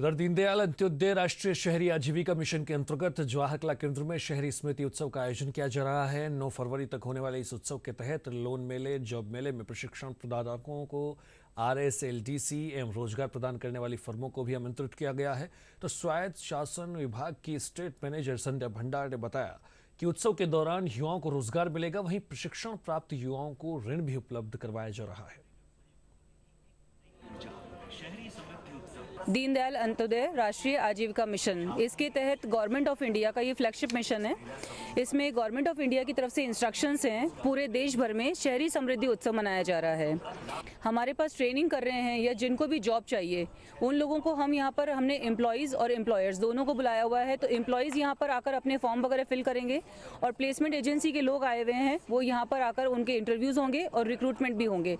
इधर दीनदयाल अंत्योदय राष्ट्रीय शहरी आजीविका मिशन के अंतर्गत जवाहरकला केंद्र में शहरी स्मृति उत्सव का आयोजन किया जा रहा है 9 फरवरी तक होने वाले इस उत्सव के तहत लोन मेले जॉब मेले में प्रशिक्षण प्रदाताओं को R S L D C एवं रोजगार प्रदान करने वाली फर्मों को भी आमंत्रित किया गया है तो स्वायत्त शासन विभाग की स्टेट मैनेजर संध्या भंडार ने बताया कि उत्सव के दौरान युवाओं को रोजगार मिलेगा वहीं प्रशिक्षण प्राप्त युवाओं को ऋण भी उपलब्ध करवाया जा रहा है दीनदयाल अंत्योदय राष्ट्रीय आजीविका मिशन इसके तहत गवर्नमेंट ऑफ इंडिया का ये फ्लैगशिप मिशन है इसमें गवर्नमेंट ऑफ इंडिया की तरफ से इंस्ट्रक्शंस हैं पूरे देश भर में शहरी समृद्धि उत्सव मनाया जा रहा है हमारे पास ट्रेनिंग कर रहे हैं या जिनको भी जॉब चाहिए उन लोगों को हम यहाँ पर हमने एम्प्लॉयज़ और एम्प्लॉयर्स दोनों को बुलाया हुआ है तो एम्प्लॉयज़ यहाँ पर आकर अपने फॉर्म वगैरह फिल करेंगे और प्लेसमेंट एजेंसी के लोग आए हुए हैं वो यहाँ पर आकर उनके इंटरव्यूज़ होंगे और रिक्रूटमेंट भी होंगे